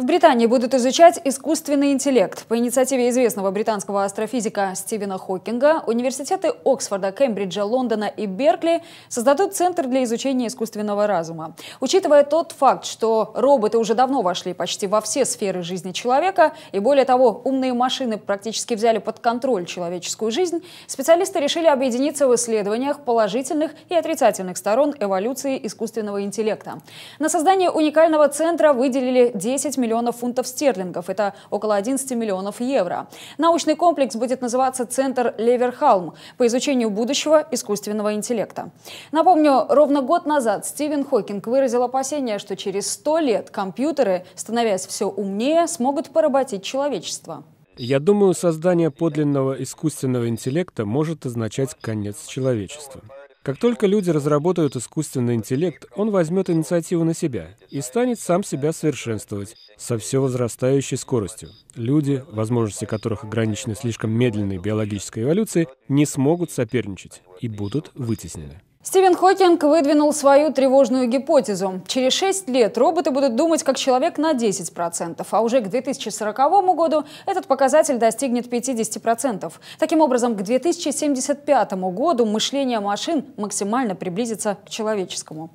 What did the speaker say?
В Британии будут изучать искусственный интеллект. По инициативе известного британского астрофизика Стивена Хокинга, университеты Оксфорда, Кембриджа, Лондона и Беркли создадут Центр для изучения искусственного разума. Учитывая тот факт, что роботы уже давно вошли почти во все сферы жизни человека, и более того, умные машины практически взяли под контроль человеческую жизнь, специалисты решили объединиться в исследованиях положительных и отрицательных сторон эволюции искусственного интеллекта. На создание уникального центра выделили 10 миллионов миллионов фунтов стерлингов. Это около 11 миллионов евро. Научный комплекс будет называться Центр Леверхалм по изучению будущего искусственного интеллекта. Напомню, ровно год назад Стивен Хокинг выразил опасения, что через 100 лет компьютеры, становясь все умнее, смогут поработить человечество. Я думаю, создание подлинного искусственного интеллекта может означать конец человечества. Как только люди разработают искусственный интеллект, он возьмет инициативу на себя и станет сам себя совершенствовать со все возрастающей скоростью. Люди, возможности которых ограничены слишком медленной биологической эволюцией, не смогут соперничать и будут вытеснены. Стивен Хокинг выдвинул свою тревожную гипотезу. Через 6 лет роботы будут думать как человек на 10%, а уже к 2040 году этот показатель достигнет 50%. Таким образом, к 2075 году мышление машин максимально приблизится к человеческому.